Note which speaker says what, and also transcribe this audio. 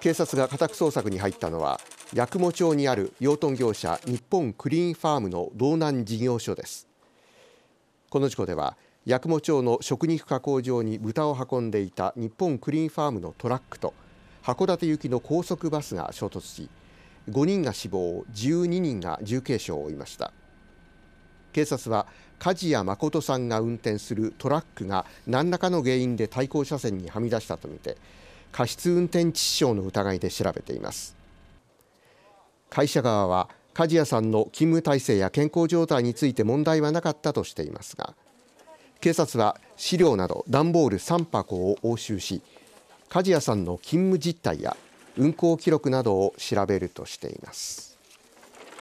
Speaker 1: 警察が家宅捜索に入ったのは八雲町にある養豚業者日本クリーンファームの道南事業所ですこの事故では八雲町の食肉加工場に豚を運んでいた日本クリーンファームのトラックと函館行きの高速バスが衝突し5人が死亡12人が重軽傷を負いました警察は梶谷誠さんが運転するトラックが何らかの原因で対向車線にはみ出したとみて過失運転致死傷の疑いで調べています会社側は梶谷さんの勤務体制や健康状態について問題はなかったとしていますが警察は資料など段ボール3箱を押収し梶谷さんの勤務実態や運行記録などを調べるとしています。